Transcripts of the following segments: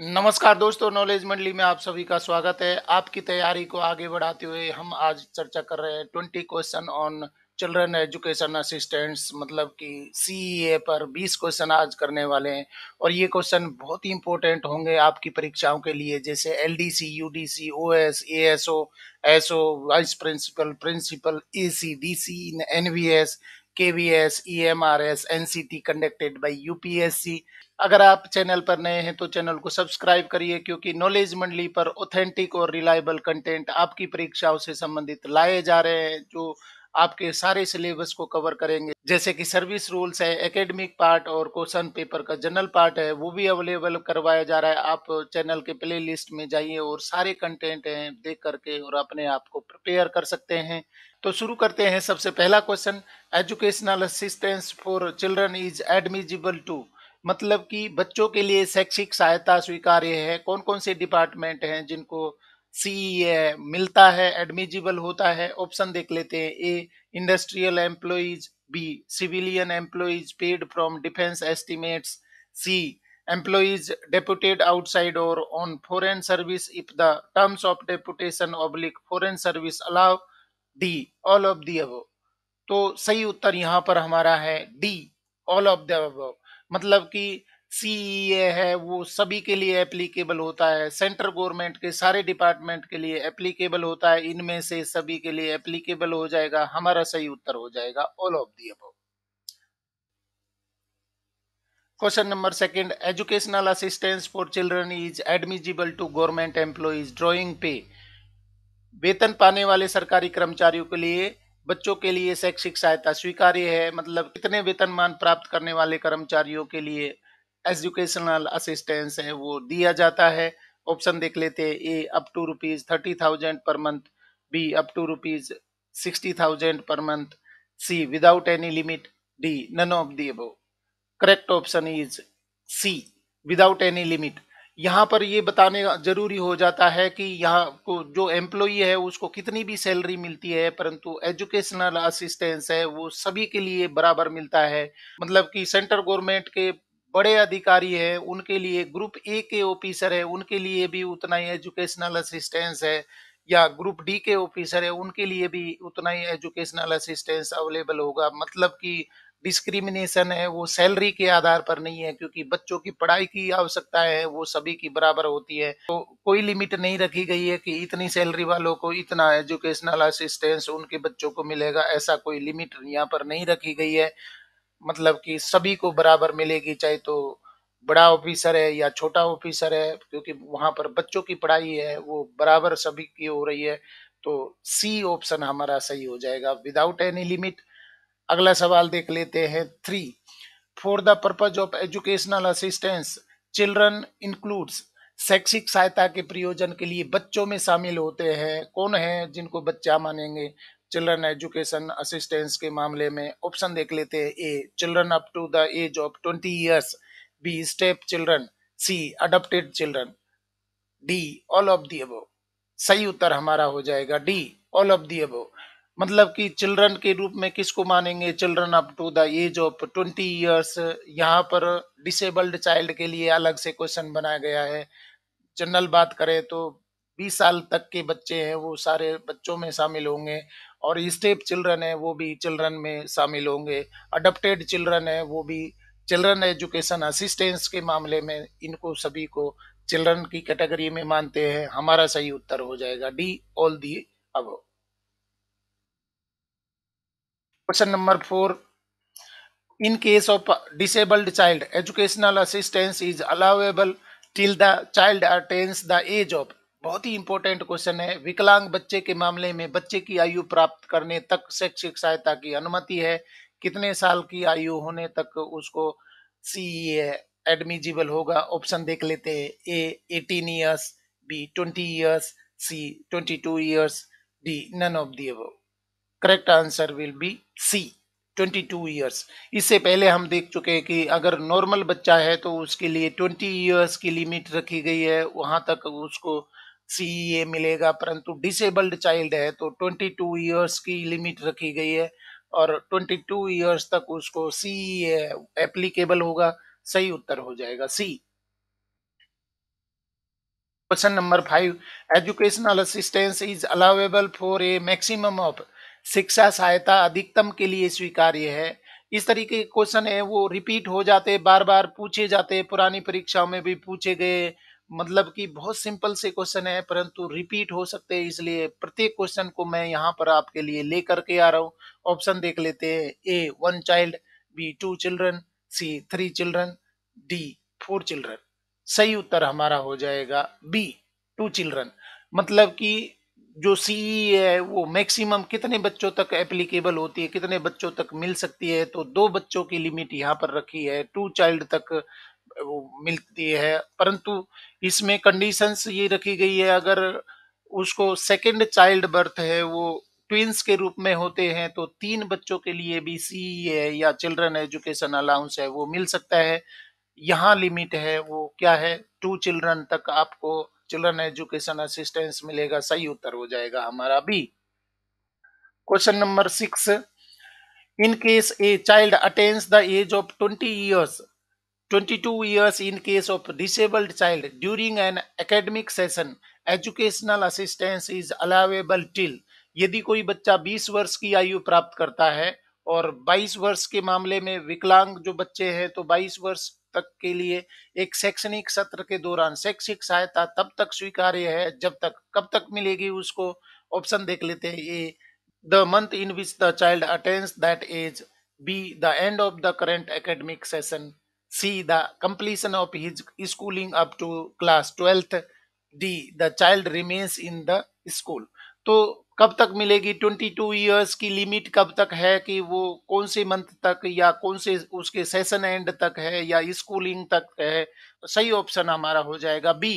नमस्कार दोस्तों नॉलेज मंडली में आप सभी का स्वागत है आपकी तैयारी को आगे बढ़ाते हुए हम आज चर्चा कर रहे हैं twenty question on children education assistants मतलब कि सीईए e पर 20 क्वेश्चन आज करने वाले हैं और ये क्वेश्चन बहुत ही इंपॉर्टेंट होंगे आपकी परीक्षाओं के लिए जैसे LDC UDC OS S SO vice principal principal A C D C NVS KVS, EMRS, NCT conducted by UPSC अगर आप चैनल पर नए हैं तो चैनल को सब्सक्राइब करिए क्योंकि नॉलेज मंडली पर ऑथेंटिक और रिलायबल कंटेंट आपकी परीक्षाओं से संबंधित लाए जा रहे हैं जो आपके सारे सिलेबस को कवर करेंगे जैसे कि सर्विस रूल्स है एकेडमिक पार्ट और क्वेश्चन पेपर का जनरल पार्ट है वो भी अवेलेबल करवाया जा रहा है आप चैनल के प्ले लिस्ट में जाइए और सारे कंटेंट हैं देख करके और अपने आप को प्रिपेयर कर सकते हैं तो शुरू करते हैं सबसे पहला question educational assistance for children is admissible to मतलब कि बच्चों के लिए शैक्षिक सहायता स्वीकार्य है कौन कौन से डिपार्टमेंट हैं जिनको सी मिलता है एडमिजिबल होता है ऑप्शन देख लेते हैं A industrial employees B civilian employees paid from defence estimates C employees deputed outside और on foreign service if the terms of deputation oblique foreign service allow D all of the above तो सही उत्तर यहाँ पर हमारा है D all of the मतलब कि CEA है वो सभी के लिए एप्लीकेबल होता है सेंट्रल गवर्नमेंट के सारे डिपार्टमेंट के लिए एप्लीकेबल होता है इनमें से सभी के लिए एप्लीकेबल हो जाएगा हमारा सही उत्तर हो जाएगा all of the above question number second educational assistance for children is admissible to government employees drawing pay वेतन पाने वाले सरकारी कर्मचारियों के लिए बच्चों के लिए शैक्षिक सहायता स्वीकार्य है मतलब कितने वेतनमान प्राप्त करने वाले कर्मचारियों के लिए एजुकेशनल असिस्टेंस है वो दिया जाता है ऑप्शन देख लेते हैं A up to rupees thirty thousand per month B up to rupees sixty thousand per month C without any limit D none of the above correct option is C without any limit यहाँ पर ये बताने जरूरी हो जाता है कि यहाँ को जो एम्प्लॉई है उसको कितनी भी सैलरी मिलती है परंतु एजुकेशनल असिस्टेंस है वो सभी के लिए बराबर मिलता है मतलब कि सेंट्रल गवर्नमेंट के बड़े अधिकारी हैं उनके लिए ग्रुप ए के ऑफिसर है उनके लिए भी उतना ही एजुकेशनल असिस्टेंस है या ग्रुप डी के ऑफिसर है उनके लिए भी उतना ही एजुकेशनल असिस्टेंस अवेलेबल होगा मतलब कि डिस्क्रिमिनेशन है वो सैलरी के आधार पर नहीं है क्योंकि बच्चों की पढ़ाई की आवश्यकता है वो सभी की बराबर होती है तो कोई लिमिट नहीं रखी गई है कि इतनी सैलरी वालों को इतना एजुकेशनल असिस्टेंस उनके बच्चों को मिलेगा ऐसा कोई लिमिट यहाँ पर नहीं रखी गई है मतलब कि सभी को बराबर मिलेगी चाहे तो बड़ा ऑफिसर है या छोटा ऑफिसर है क्योंकि वहां पर बच्चों की पढ़ाई है वो बराबर सभी की हो रही है तो सी ऑप्शन हमारा सही हो जाएगा विदाउट एनी लिमिट अगला सवाल देख लेते हैं three for the purpose of educational assistance children includes शैक्षिक सहायता के प्रयोजन के लिए बच्चों में शामिल होते हैं कौन है जिनको बच्चा मानेंगे चिल्ड्रन एजुकेशन असिस्टेंस के मामले में ऑप्शन देख लेते हैं A children up to the age of twenty years B step children C adopted children D all of the above सही उत्तर हमारा हो जाएगा D all of the above मतलब कि चिल्ड्रन के रूप में किसको मानेंगे children up to the age of twenty years यहाँ पर डिसेबल्ड चाइल्ड के लिए अलग से क्वेश्चन बनाया गया है जनरल बात करें तो 20 साल तक के बच्चे हैं वो सारे बच्चों में शामिल होंगे और स्टेप चिल्ड्रन है वो भी चिल्ड्रन में शामिल होंगे अडप्टेड चिल्ड्रन है वो भी चिल्ड्रन एजुकेशन असिस्टेंस के मामले में इनको सभी को चिल्ड्रन की कैटेगरी में मानते हैं हमारा सही उत्तर हो जाएगा D all the above question number four in case of disabled child educational assistance is allowable till the child attains the age of बहुत ही इंपॉर्टेंट क्वेश्चन है विकलांग बच्चे के मामले में बच्चे की आयु प्राप्त करने तक शैक्षिक सहायता की अनुमति है कितने साल की आयु होने तक उसको सी एडमिजिबल e होगा ऑप्शन देख लेते हैं A eighteen years B twenty years C twenty two years D none of the above correct answer will be C 22 years इससे पहले हम देख चुके हैं कि अगर नॉर्मल बच्चा है तो उसके लिए 20 इयर्स की लिमिट रखी गई है वहाँ तक उसको सीईए e मिलेगा परंतु डिसेबल्ड चाइल्ड है तो 22 इयर्स की लिमिट रखी गई है और 22 इयर्स तक उसको सीईए एप्लीकेबल e होगा सही उत्तर हो जाएगा C question number five educational assistance is allowable for a maximum of शिक्षा सहायता अधिकतम के लिए स्वीकार्य है इस तरीके के क्वेश्चन है वो रिपीट हो जाते बार बार पूछे जाते पुरानी परीक्षाओं में भी पूछे गए मतलब कि बहुत सिंपल से क्वेश्चन है परंतु रिपीट हो सकते हैं इसलिए प्रत्येक क्वेश्चन को मैं यहाँ पर आपके लिए लेकर के आ रहा हूँ ऑप्शन देख लेते हैं A one child B two children C three children D four children सही उत्तर हमारा हो जाएगा बी टू चिल्ड्रन मतलब कि जो सी है वो मैक्सिमम कितने बच्चों तक एप्लीकेबल होती है कितने बच्चों तक मिल सकती है तो दो बच्चों की लिमिट यहाँ पर रखी है टू चाइल्ड तक मिलती है परंतु इसमें कंडीशंस ये रखी गई है अगर उसको सेकंड चाइल्ड बर्थ है वो ट्विंस के रूप में होते हैं तो तीन बच्चों के लिए भी सी e है या चिल्ड्रन एजुकेशन अलाउंस है वो मिल सकता है यहाँ लिमिट है वो क्या है टू चिल्ड्रन तक आपको चिल्ड्रन एजुकेशन असिस्टेंस मिलेगा सही उत्तर हो जाएगा हमारा भी question number six in case a child attains the age of twenty years 22 years in case of disabled child during an academic session educational assistance is allowable till यदि कोई बच्चा 20 वर्ष की आयु प्राप्त करता है और 22 वर्ष के मामले में विकलांग जो बच्चे हैं तो 22 वर्ष तक के लिए एक शैक्षणिक सत्र के दौरान शैक्षिक सहायता तब तक स्वीकार्य है जब तक कब तक मिलेगी उसको ऑप्शन देख लेते हैं A the month in which the child attends that age B the end of the current academic session C the completion of his schooling up to class twelfth D the child remains in the school तो कब तक मिलेगी twenty two years की limit कब तक है कि वो कौन से मंथ तक या कौन से उसके सेशन एंड तक है या स्कूलिंग तक है सही ऑप्शन हमारा हो जाएगा B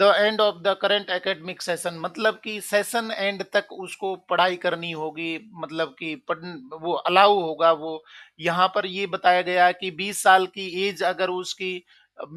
the end of the current academic session मतलब कि सेशन एंड तक उसको पढ़ाई करनी होगी मतलब कि वो अलाउ होगा वो यहाँ पर ये बताया गया कि 20 साल की एज अगर उसकी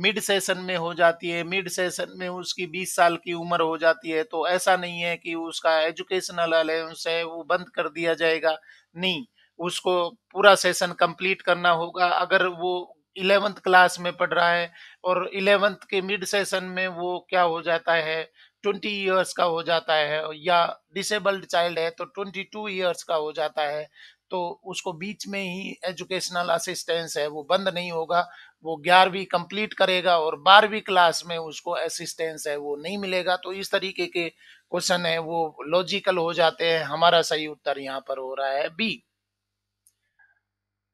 मिड सेशन में हो जाती है मिड सेशन में उसकी 20 साल की उम्र हो जाती है तो ऐसा नहीं है कि उसका एजुकेशनल अलाउंस है वो बंद कर दिया जाएगा नहीं उसको पूरा सेशन कंप्लीट करना होगा अगर वो इलेवेंथ क्लास में पढ़ रहा है और इलेवेंथ के मिड सेशन में वो क्या हो जाता है ट्वेंटी ईयर्स का हो जाता है या डिसेबल्ड चाइल्ड है तो ट्वेंटी टू ईयर्स का हो जाता है तो उसको बीच में ही एजुकेशनल असिस्टेंस है वो बंद नहीं होगा वो ग्यारहवीं कंप्लीट करेगा और बारहवीं क्लास में उसको असिस्टेंस है वो नहीं मिलेगा तो इस तरीके के क्वेश्चन है वो लॉजिकल हो जाते हैं हमारा सही उत्तर यहाँ पर हो रहा है बी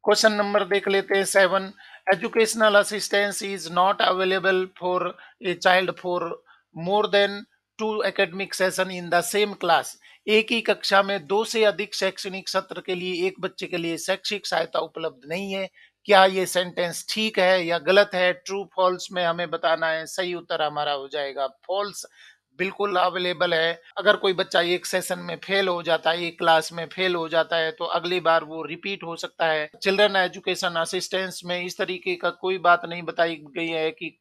क्वेश्चन नंबर देख लेते हैं seven educational assistance is not available for a child for more than two academic session in the same class एक ही कक्षा में दो से अधिक शैक्षणिक सत्र के लिए एक बच्चे के लिए शैक्षिक सहायता उपलब्ध नहीं है क्या ये सेंटेंस ठीक है या गलत है ट्रू फॉल्स में हमें बताना है सही उत्तर हमारा हो जाएगा फॉल्स बिल्कुल अवेलेबल है अगर कोई बच्चा एक सेशन में फेल हो जाता है एक क्लास में फेल हो जाता है तो अगली बार वो रिपीट हो सकता है चिल्ड्रन एजुकेशन असिस्टेंस में इस तरीके का कोई बात नहीं बताई गई है कि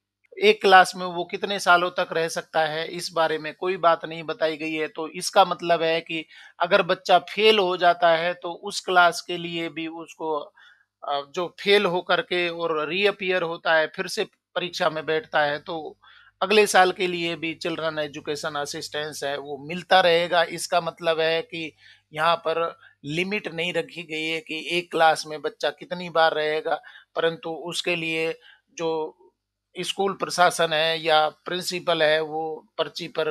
एक क्लास में वो कितने सालों तक रह सकता है इस बारे में कोई बात नहीं बताई गई है तो इसका मतलब है कि अगर बच्चा फेल हो जाता है तो उस क्लास के लिए भी उसको जो फेल हो करके और रीअपियर होता है फिर से परीक्षा में बैठता है तो अगले साल के लिए भी चिल्ड्रन एजुकेशन असिस्टेंस है वो मिलता रहेगा इसका मतलब है कि यहाँ पर लिमिट नहीं रखी गई है कि एक क्लास में बच्चा कितनी बार रहेगा परंतु उसके लिए जो स्कूल प्रशासन है या प्रिंसिपल है वो पर्ची पर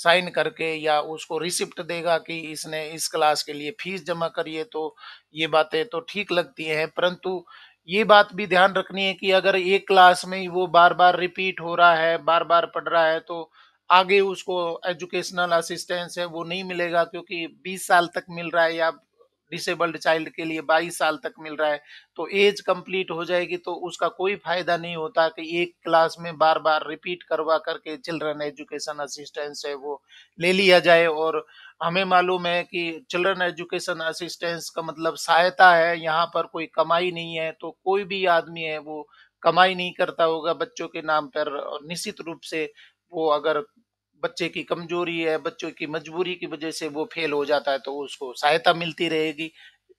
साइन करके या उसको रिसिप्ट देगा कि इसने इस क्लास के लिए फीस जमा करिए तो ये बातें तो ठीक लगती हैं परंतु ये बात भी ध्यान रखनी है कि अगर एक क्लास में वो बार बार रिपीट हो रहा है बार बार पढ़ रहा है तो आगे उसको एजुकेशनल असिस्टेंस है वो नहीं मिलेगा क्योंकि 20 साल तक मिल रहा है या डिसेबल्ड चाइल्ड के लिए 22 साल तक मिल रहा है तो एज कंप्लीट हो जाएगी तो उसका कोई फायदा नहीं होता कि एक क्लास में बार बार रिपीट करवा करके चिल्ड्रन एजुकेशन असिस्टेंस है वो ले लिया जाए और हमें मालूम है कि चिल्ड्रन एजुकेशन असिस्टेंस का मतलब सहायता है यहाँ पर कोई कमाई नहीं है तो कोई भी आदमी है वो कमाई नहीं करता होगा बच्चों के नाम पर और निश्चित रूप से वो अगर बच्चे की कमजोरी है बच्चों की मजबूरी की वजह से वो फेल हो जाता है तो उसको सहायता मिलती रहेगी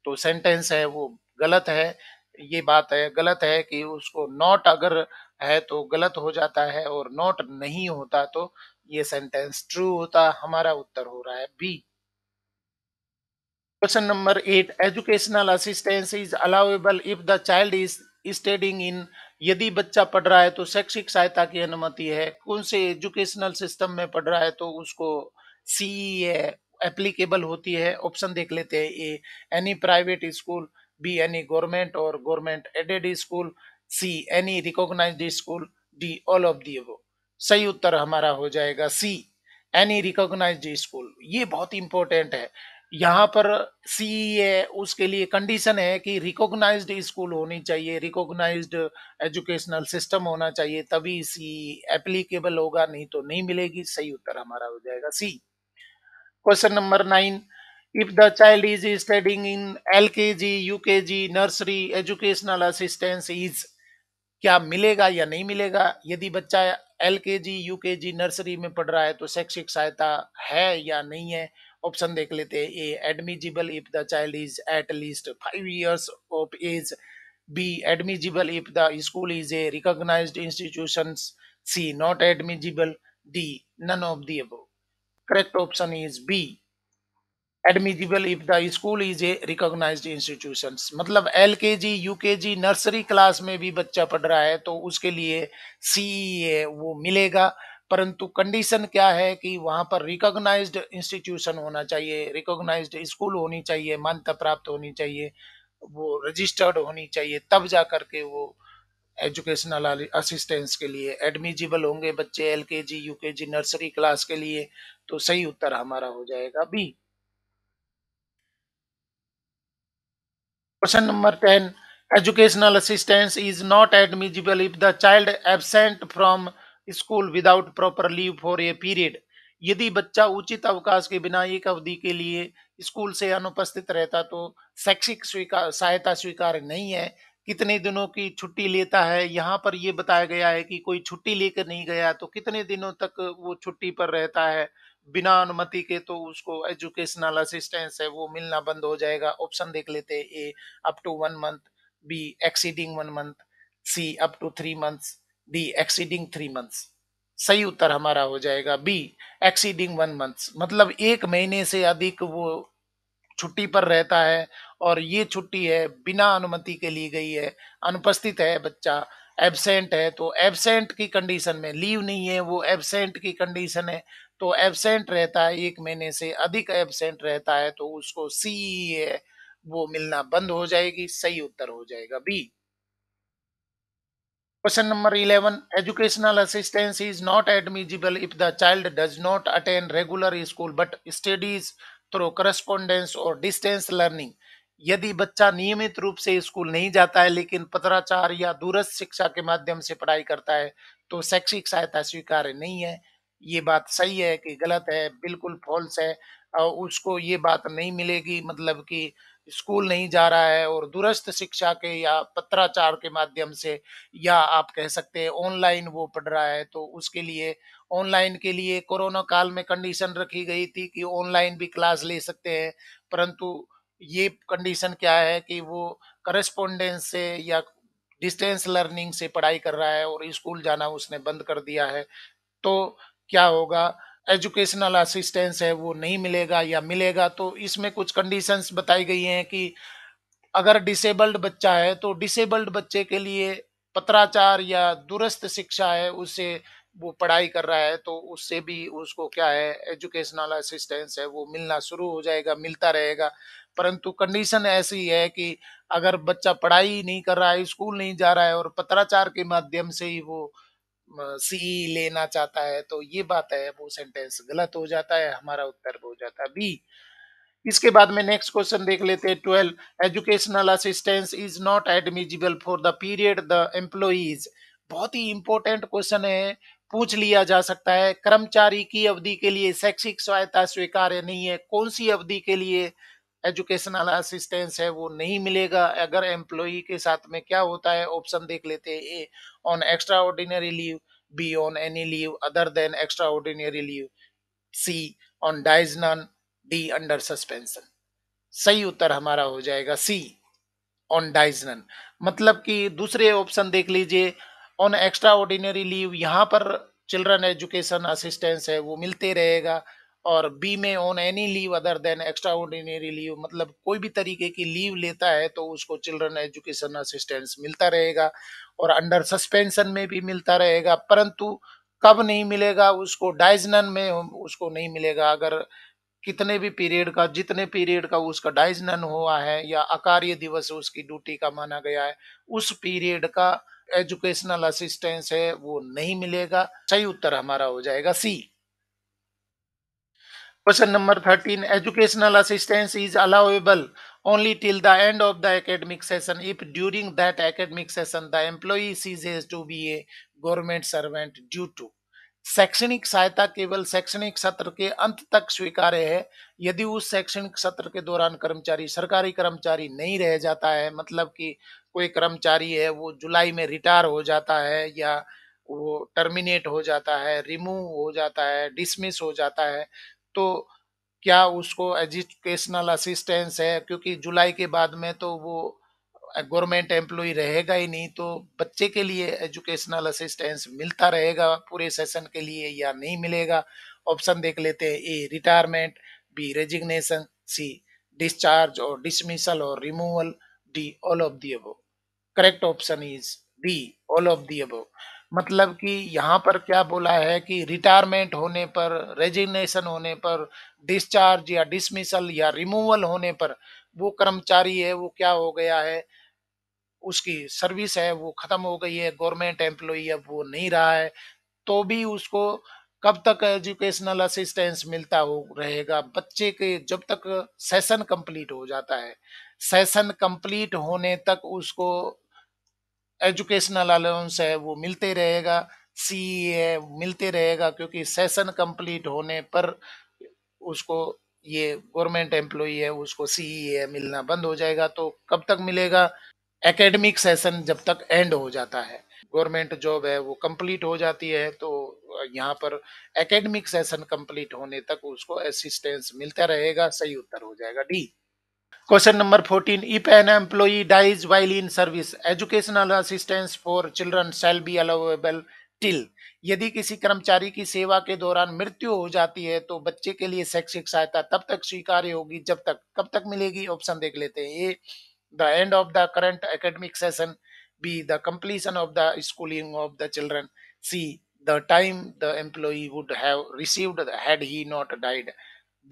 तो सेंटेंस है वो गलत है ये बात है गलत है कि उसको नॉट अगर है तो गलत हो जाता है और नॉट नहीं होता तो ये सेंटेंस ट्रू होता हमारा उत्तर हो रहा है B question number eight educational assistance is allowable if the child is studying in यदि बच्चा पढ़ रहा है तो शैक्षिक सहायता की अनुमति है कौन से एजुकेशनल सिस्टम में पढ़ रहा है तो उसको सी एप्लीकेबल e होती है ऑप्शन देख लेते हैं A any private school B. Any government or government aided school. C. Any recognized school. D. All of the above. सही उत्तर हमारा हो जाएगा सी एनी रिकॉग्नाइज स्कूल ये बहुत इंपॉर्टेंट है यहाँ पर सी है उसके लिए कंडीशन है कि रिकॉग्नाइज्ड स्कूल होनी चाहिए रिकॉग्नाइज्ड एजुकेशनल सिस्टम होना चाहिए तभी सी एप्लीकेबल होगा नहीं तो नहीं मिलेगी सही उत्तर हमारा हो जाएगा C question number nine if the child is studying in LKG, UKG, nursery, educational assistance is क्या मिलेगा या नहीं मिलेगा यदि बच्चा एल के जी यू के जी नर्सरी में पढ़ रहा है तो शैक्षिक सहायता है या नहीं है ऑप्शन देख लेते हैं A admissible if the child is at least five years of age B admissible if the school is a recognize institution C not admissible D none of the above correct option is B admissible if the school is a recognize institution मतलब L K G you के जी nursery class में भी बच्चा पढ़ रहा है तो उसके लिए सी ए e वो मिलेगा परंतु कंडीशन क्या है कि वहाँ पर रिकोगनाइज इंस्टीट्यूशन होना चाहिए रिकोगनाइज स्कूल होनी चाहिए मान्यता प्राप्त होनी चाहिए वो रजिस्टर्ड होनी चाहिए तब जा करके वो एजुकेशनल असिस्टेंस के लिए एडमिजिबल होंगे बच्चे एल के जी यू के जी नर्सरी क्लास के लिए तो सही उत्तर हमारा हो जाएगा B question number ten educational assistance is not admissible if the child absent from school without proper leave for a period यदि बच्चा उचित अवकाश के बिना एक अवधि के लिए स्कूल से अनुपस्थित रहता तो शैक्षिक स्वीकार सहायता स्वीकार नहीं है कितने दिनों की छुट्टी लेता है यहाँ पर ये बताया गया है कि कोई छुट्टी लेकर नहीं गया तो कितने दिनों तक वो छुट्टी पर रहता है बिना अनुमति के तो उसको एजुकेशनल असिस्टेंस है वो मिलना बंद हो जाएगा ऑप्शन देख लेते हैं A up to one month B exceeding one month C up to three months D exceeding three months सही उत्तर हमारा हो जाएगा बी एक्सीडिंग वन मंथ्स मतलब एक महीने से अधिक वो छुट्टी पर रहता है और ये छुट्टी है बिना अनुमति के ली गई है अनुपस्थित है बच्चा एबसेंट है तो एबसेंट की कंडीशन में लीव नहीं है वो एबसेंट की कंडीशन है तो एबसेंट रहता है एक महीने से अधिक एबसेंट रहता है तो उसको सी वो मिलना बंद हो जाएगी सही उत्तर हो जाएगा B question number eleven educational assistance is not admissible if the child does not attend regular school but studies through correspondence और डिस्टेंस लर्निंग यदि बच्चा नियमित रूप से स्कूल नहीं जाता है लेकिन पत्राचार या दूरस्थ शिक्षा के माध्यम से पढ़ाई करता है तो शैक्षिक सहायता स्वीकार्य नहीं है ये बात सही है कि गलत है बिल्कुल फॉल्स है और उसको ये बात नहीं मिलेगी मतलब कि स्कूल नहीं जा रहा है और दूरस्थ शिक्षा के या पत्राचार के माध्यम से या आप कह सकते हैं ऑनलाइन वो पढ़ रहा है तो उसके लिए ऑनलाइन के लिए कोरोना काल में कंडीशन रखी गई थी कि ऑनलाइन भी क्लास ले सकते हैं परंतु ये कंडीशन क्या है कि वो करस्पोंडेंस से या डिस्टेंस लर्निंग से पढ़ाई कर रहा है और स्कूल जाना उसने बंद कर दिया है तो क्या होगा एजुकेशनल असिस्टेंस है वो नहीं मिलेगा या मिलेगा तो इसमें कुछ कंडीशंस बताई गई हैं कि अगर डिसेबल्ड बच्चा है तो डिसेबल्ड बच्चे के लिए पत्राचार या दुरस्त शिक्षा है उससे वो पढ़ाई कर रहा है तो उससे भी उसको क्या है एजुकेशनल असिस्टेंस है वो मिलना शुरू हो जाएगा मिलता रहेगा परंतु कंडीशन ऐसी है कि अगर बच्चा पढ़ाई नहीं कर रहा है स्कूल नहीं जा रहा है और पत्राचार के माध्यम से ही वो सी लेना चाहता है तो ये बात है वो सेंटेंस गलत हो जाता है हमारा उत्तर हो जाता है बी इसके बाद में नेक्स्ट क्वेश्चन देख लेते हैं twelve educational assistance is not admissible for the period the employees बहुत ही इंपॉर्टेंट क्वेश्चन है पूछ लिया जा सकता है कर्मचारी की अवधि के लिए शैक्षिक सहायता स्वीकार्य नहीं है कौन सी अवधि के लिए एजुकेशनल असिस्टेंस है वो नहीं मिलेगा अगर एम्प्लॉई के साथ में क्या होता है ऑप्शन देख लेते हैं A on extra ordinary leave B on any leave other than extra ordinary leave C on dies non D under suspension सही उत्तर हमारा हो जाएगा सी ऑन डाइज नन मतलब कि दूसरे ऑप्शन देख लीजिए ऑन एक्स्ट्रा ऑर्डिनरी लीव यहाँ पर चिल्ड्रन एजुकेशन असिस्टेंस है वो मिलते रहेगा और बी में on any leave other than extra ordinary leave मतलब कोई भी तरीके की लीव लेता है तो उसको चिल्ड्रन एजुकेशन असिस्टेंस मिलता रहेगा और अंडर सस्पेंशन में भी मिलता रहेगा परंतु कब नहीं मिलेगा उसको डाइजनन में उसको नहीं मिलेगा अगर कितने भी पीरियड का जितने पीरियड का उसका डाइजनन हुआ है या अकार्य दिवस उसकी ड्यूटी का माना गया है उस पीरियड का एजुकेशनल असिस्टेंस है वो नहीं मिलेगा सही उत्तर हमारा हो जाएगा C question number thirteen educational assistance is allowable only till the end of the academic session if during that academic session the employee ceases has to be a government servant due to शैक्षणिक सहायता केवल शैक्षणिक सत्र के अंत तक स्वीकार्य है यदि उस शैक्षणिक सत्र के दौरान कर्मचारी सरकारी कर्मचारी नहीं रह जाता है मतलब कि कोई कर्मचारी है वो जुलाई में रिटायर हो जाता है या वो टर्मिनेट हो जाता है रिमूव हो जाता है डिसमिस हो जाता है तो क्या उसको एजुकेशनल असिस्टेंस है क्योंकि जुलाई के बाद में तो वो गवर्नमेंट एम्प्लॉय रहेगा ही नहीं तो बच्चे के लिए एजुकेशनल असिस्टेंस मिलता रहेगा पूरे सेशन के लिए या नहीं मिलेगा ऑप्शन देख लेते हैं A retirement B resignation C discharge और डिसमिसल और removal D all of the above correct option is B all of the above मतलब कि यहाँ पर क्या बोला है कि रिटायरमेंट होने पर रेजिग्नेशन होने पर डिस्चार्ज या डिसमिसल या रिमूवल होने पर वो कर्मचारी है वो क्या हो गया है उसकी सर्विस है वो ख़त्म हो गई है गवर्नमेंट एम्प्लॉई अब वो नहीं रहा है तो भी उसको कब तक एजुकेशनल असिस्टेंस मिलता हो रहेगा बच्चे के जब तक सेशन कंप्लीट हो जाता है सेशन कंप्लीट होने तक उसको एजुकेशनल अलाउंस है वो मिलते रहेगा सी e है मिलते रहेगा क्योंकि सेशन कंप्लीट होने पर उसको ये गवर्नमेंट एम्प्लॉई है उसको सी e है मिलना बंद हो जाएगा तो कब तक मिलेगा एकेडमिक सेशन जब तक एंड हो जाता है गवर्नमेंट जॉब है वो कंप्लीट हो जाती है तो यहाँ पर एकेडमिक सेशन कंप्लीट होने तक उसको असिस्टेंस मिलता रहेगा सही उत्तर हो जाएगा D question number fourteen if an employee dies while in service educational assistance for children shall be allowable till यदि किसी कर्मचारी की सेवा के दौरान मृत्यु हो जाती है तो बच्चे के लिए शैक्षिक सहायता तब तक स्वीकार्य होगी जब तक कब तक मिलेगी ऑप्शन देख लेते हैं A the end of the current academic session B the completion of the schooling of the children C the time the employee would have received had not died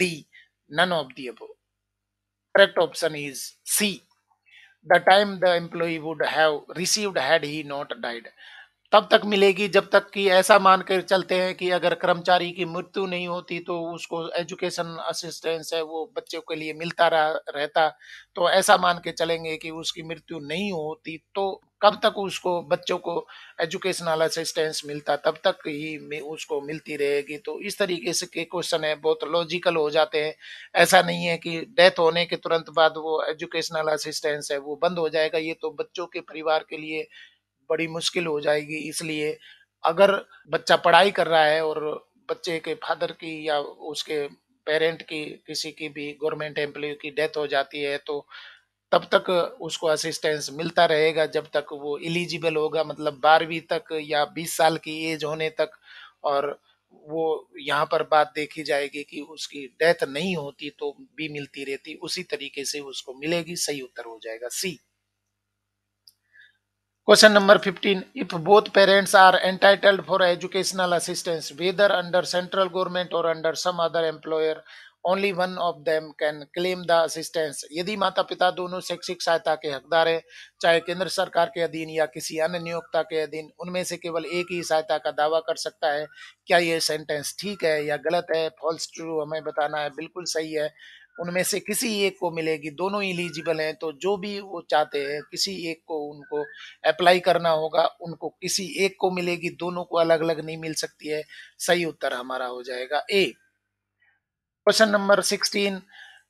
D none of the Correct option is C. The time the employee would have received had he not died. तब तक मिलेगी जब तक कि ऐसा मानकर चलते हैं कि अगर कर्मचारी की मृत्यु नहीं होती तो उसको एजुकेशन असिस्टेंस है वो बच्चों के लिए मिलता रह, रहता तो ऐसा मान के चलेंगे कि उसकी मृत्यु नहीं होती तो कब तक उसको बच्चों को एजुकेशनल असिस्टेंस मिलता तब तक ही उसको मिलती रहेगी तो इस तरीके से के क्वेश्चन है बहुत लॉजिकल हो जाते हैं ऐसा नहीं है कि डेथ होने के तुरंत बाद वो एजुकेशनल असिस्टेंस है वो बंद हो जाएगा ये तो बच्चों के परिवार के लिए बड़ी मुश्किल हो जाएगी इसलिए अगर बच्चा पढ़ाई कर रहा है और बच्चे के फादर की या उसके पेरेंट की किसी की भी गवर्नमेंट एम्प्लॉय की डेथ हो जाती है तो तब तक उसको असिस्टेंस मिलता रहेगा जब तक वो एलिजिबल होगा मतलब बारहवीं तक या बीस साल की एज होने तक और वो यहाँ पर बात देखी जाएगी कि उसकी डेथ नहीं होती तो भी मिलती रहती उसी तरीके से उसको मिलेगी सही उत्तर हो जाएगा C question number 15 if both parents are entitled for educational assistance whether under central government और under some other employer only one of them can claim the assistance यदि माता पिता दोनों शैक्षिक सहायता के हकदार हैं चाहे केंद्र सरकार के अधीन या किसी अन्य नियोक्ता के अधीन उनमें से केवल एक ही सहायता का दावा कर सकता है क्या ये सेंटेंस ठीक है या गलत है फॉल्स ट्रू हमें बताना है बिल्कुल सही है उनमें से किसी एक को मिलेगी दोनों एलिजिबल हैं तो जो भी वो चाहते हैं किसी एक को उनको अप्लाई करना होगा उनको किसी एक को मिलेगी दोनों को अलग अलग नहीं मिल सकती है सही उत्तर हमारा हो जाएगा ए Question number 16.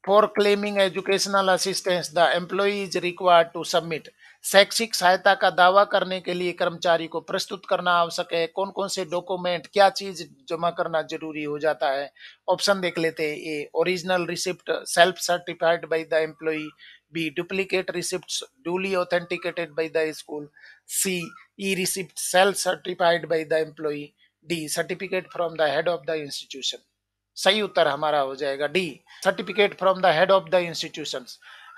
For claiming educational assistance, the employee is required to submit. शैक्षिक सहायता का दावा करने के लिए कर्मचारी को प्रस्तुत करना आवश्यक है कौन कौन से डॉक्यूमेंट क्या चीज जमा करना जरूरी हो जाता है ऑप्शन देख लेते हैं A original receipt self certified by the employee B duplicate receipt duly authenticated by the school C E receipt self certified by the employee D certificate from the head of the institution सही उत्तर हमारा हो जाएगा D certificate from the head of the institution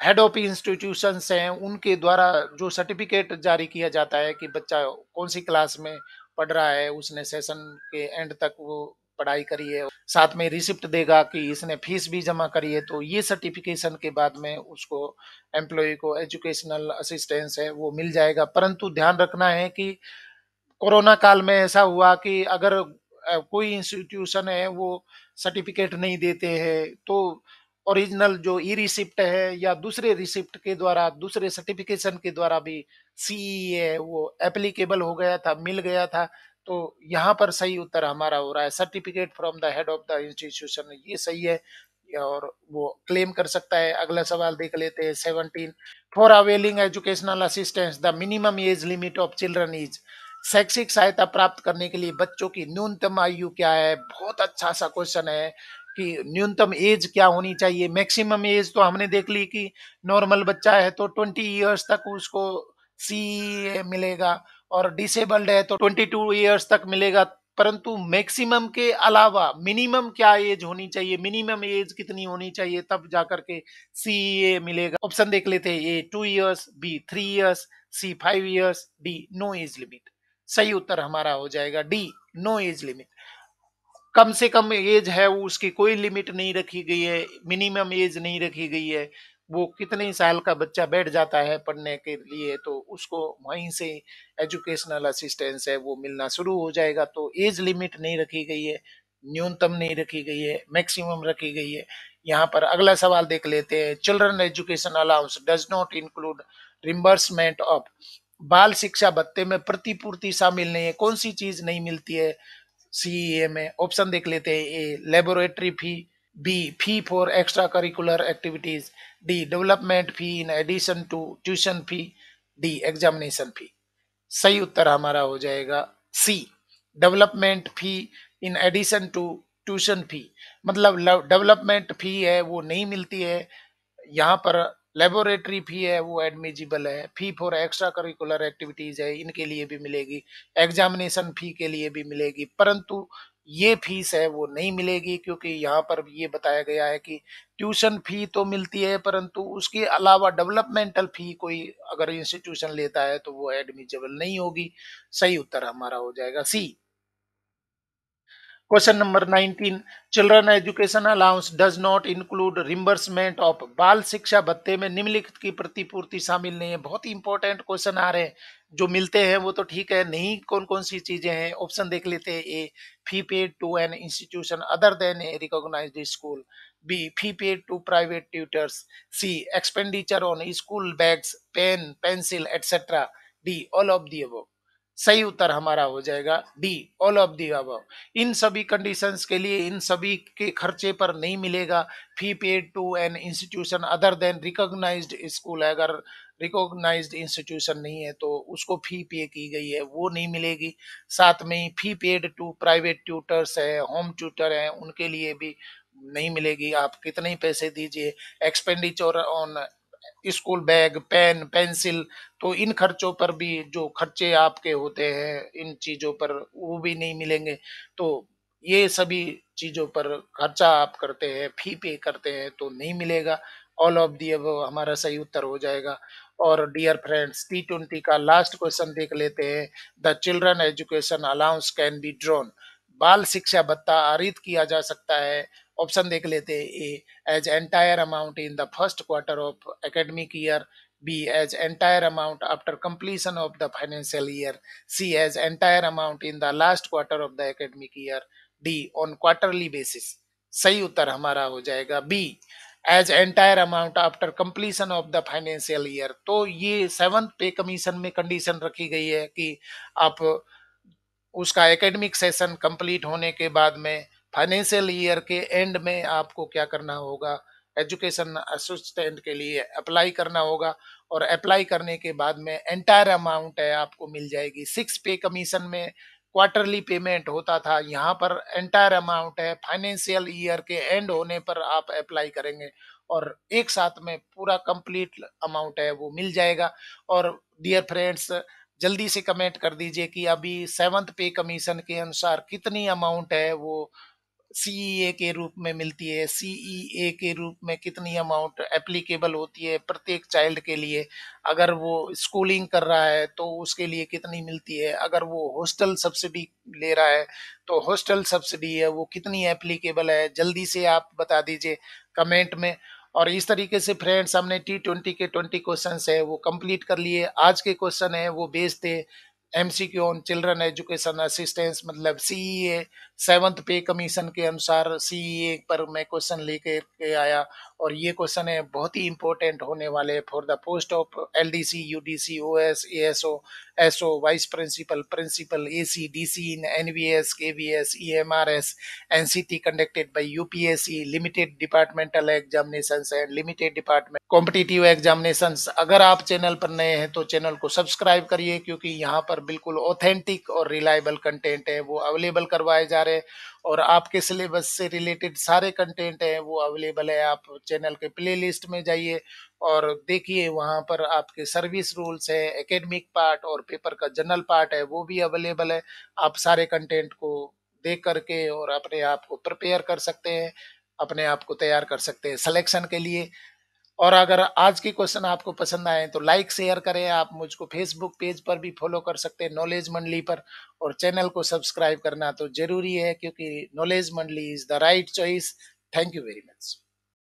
head of institution हैं उनके द्वारा जो certificate जारी किया जाता है कि बच्चा कौन सी क्लास में पढ़ रहा है उसने सेशन के एंड तक वो पढ़ाई करी है साथ में रिसिप्ट देगा कि इसने फीस भी जमा करी है तो ये सर्टिफिकेशन के बाद में उसको एम्प्लॉय को एजुकेशनल असिस्टेंस है वो मिल जाएगा परंतु ध्यान रखना है कि कोरोना काल में ऐसा हुआ कि अगर कोई इंस्टीट्यूशन है वो सर्टिफिकेट नहीं देते हैं तो ओरिजिनल जो ई रिसिप्ट है या दूसरे रिसिप्ट के द्वारा दूसरे सर्टिफिकेशन के द्वारा भी सी e है वो एप्लीकेबल हो गया था मिल गया था तो यहाँ पर सही उत्तर हमारा हो रहा है certificate from the head of the institution ये सही है और वो क्लेम कर सकता है अगला सवाल देख लेते हैं seventeen for availing educational assistance the minimum age limit of children is शैक्षिक सहायता प्राप्त करने के लिए बच्चों की न्यूनतम आयु क्या है बहुत अच्छा सा क्वेश्चन है कि न्यूनतम एज क्या होनी चाहिए मैक्सिमम एज तो हमने देख ली कि नॉर्मल बच्चा है तो ट्वेंटी ईयर्स तक उसको सी मिलेगा और डिसेबल्ड है तो ट्वेंटी टू ईयर्स तक मिलेगा परंतु मैक्सिमम के अलावा मिनिमम क्या एज होनी चाहिए मिनिमम एज कितनी होनी चाहिए तब जाकर के सी ए मिलेगा ऑप्शन देख लेते हैं A two years B three years C five years D no age limit सही उत्तर हमारा हो जाएगा डी नो एज लिमिट कम से कम एज है वो उसकी कोई लिमिट नहीं रखी गई है मिनिमम एज नहीं रखी गई है वो कितने साल का बच्चा बैठ जाता है पढ़ने के लिए तो उसको वहीं से एजुकेशनल असिस्टेंस है वो मिलना शुरू हो जाएगा तो एज लिमिट नहीं रखी गई है न्यूनतम नहीं रखी गई है मैक्सिमम रखी गई है यहाँ पर अगला सवाल देख लेते हैं children education allowance does not include reimbursement of बाल शिक्षा भत्ते में प्रतिपूर्ति शामिल नहीं है कौन सी चीज नहीं मिलती है सी ए e में ऑप्शन देख लेते हैं A laboratory fee B fee for extra curricular activities D development fee in addition to tuition fee D examination fee सही उत्तर हमारा हो जाएगा C development fee in addition to tuition fee मतलब डेवलपमेंट फी है वो नहीं मिलती है यहाँ पर लेबोरेटरी फी है वो एडमिजिबल है fee for extra curricular activities है इनके लिए भी मिलेगी एग्जामिनेशन फी के लिए भी मिलेगी परंतु ये फीस है वो नहीं मिलेगी क्योंकि यहाँ पर ये बताया गया है कि ट्यूशन फी तो मिलती है परंतु उसके अलावा डेवलपमेंटल फी कोई अगर इंस्टीट्यूशन लेता है तो वो एडमिजिबल नहीं होगी सही उत्तर हमारा हो जाएगा C question number 19. Children education allowance does not include reimbursement of बाल शिक्षा भत्ते में निम्नलिखित की प्रतिपूर्ति शामिल नहीं है बहुत ही इंपॉर्टेंट क्वेश्चन आ रहे हैं जो मिलते हैं वो तो ठीक है नहीं कौन कौन सी चीजें हैं ऑप्शन देख लेते हैं A fee paid to an institution other than a recognize school B fee paid to private tutors C expenditure on school bags pen pencil etcetera D all of the above सही उत्तर हमारा हो जाएगा D all of the अब इन सभी conditions के लिए इन सभी के खर्चे पर नहीं मिलेगा fee paid to an institution other than recognized school है अगर रिकॉग्नाइज्ड इंस्टीट्यूशन नहीं है तो उसको फी पे की गई है वो नहीं मिलेगी साथ में ही fee paid to private tutors है होम ट्यूटर हैं उनके लिए भी नहीं मिलेगी आप कितने पैसे दीजिए expenditure on school bag pen pencil तो इन खर्चों पर भी जो खर्चे आपके होते हैं इन चीज़ों पर वो भी नहीं मिलेंगे तो ये सभी चीज़ों पर खर्चा आप करते हैं फी पे करते हैं तो नहीं मिलेगा ऑल ऑफ दी अब हमारा सही उत्तर हो जाएगा और डियर फ्रेंड्स टी ट्वेंटी का लास्ट क्वेश्चन देख लेते हैं the children education allowance can be drawn बाल शिक्षा भत्ता आरित किया जा सकता है ऑप्शन देख लेते A as entire amount in the first quarter of academic year B as entire amount after completion of the financial year C as entire amount in the last quarter of the academic year D on quarterly basis सही उत्तर हमारा हो जाएगा B as entire amount after completion of the financial year तो ये seventh पे commission में condition रखी गई है कि आप उसका एकेडमिक सेशन कंप्लीट होने के बाद में फाइनेंशियल ईयर के एंड में आपको क्या करना होगा एजुकेशन असिस्टेंट के लिए अप्लाई करना होगा और अप्लाई करने के बाद में एंटायर अमाउंट है आपको मिल जाएगी सिक्स पे कमीशन में क्वार्टरली पेमेंट होता था यहाँ पर एंटायर अमाउंट है फाइनेंशियल ईयर के एंड होने पर आप अप्लाई करेंगे और एक साथ में पूरा कंप्लीट अमाउंट है वो मिल जाएगा और डियर फ्रेंड्स जल्दी से कमेंट कर दीजिए कि अभी सेवंथ पे कमीशन के अनुसार कितनी अमाउंट है वो सी e के रूप में मिलती है सी e के रूप में कितनी अमाउंट एप्लीकेबल होती है प्रत्येक चाइल्ड के लिए अगर वो स्कूलिंग कर रहा है तो उसके लिए कितनी मिलती है अगर वो हॉस्टल सब्सिडी ले रहा है तो हॉस्टल सब्सिडी है वो कितनी एप्लीकेबल है जल्दी से आप बता दीजिए कमेंट में और इस तरीके से फ्रेंड्स हमने टी ट्वेंटी के ट्वेंटी क्वेश्चन है वो कंप्लीट कर लिए आज के क्वेश्चन है वो बेस्ड थे M C Q on children education assistance मतलब सी ई ए सेवंथ पे कमीशन के अनुसार ए e पर मैं क्वेश्चन लेके के आया और ये क्वेश्चन है बहुत ही इंपॉर्टेंट होने वाले for the post of L D C U D C O S A S O S O vice principal principal A C D C in N V S K V S E M R S N C T conducted by U P S C limited departmental examination and limited department competitive examination अगर आप channel पर नए हैं तो channel को subscribe करिए क्योंकि यहाँ पर बिल्कुल ऑथेंटिक और रिलायबल कंटेंट है वो अवेलेबल करवाए जा रहे सारे और आपके सिलेबस से रिलेटेड सारे कंटेंट हैं वो अवेलेबल है आप चैनल के प्लेलिस्ट में जाइए और देखिए वहाँ पर आपके सर्विस रूल्स हैं एकेडमिक पार्ट और पेपर का जनरल पार्ट है वो भी अवेलेबल है आप सारे कंटेंट को देख करके और अपने आप को प्रिपेयर कर सकते हैं अपने आप को तैयार कर सकते हैं सिलेक्शन के लिए और अगर आज की क्वेश्चन आपको पसंद आए तो लाइक शेयर करें आप मुझको फेसबुक पेज पर भी फॉलो कर सकते हैं नॉलेज मंडली पर और चैनल को सब्सक्राइब करना तो जरूरी है क्योंकि knowledge Mandali is the right choice thank you very much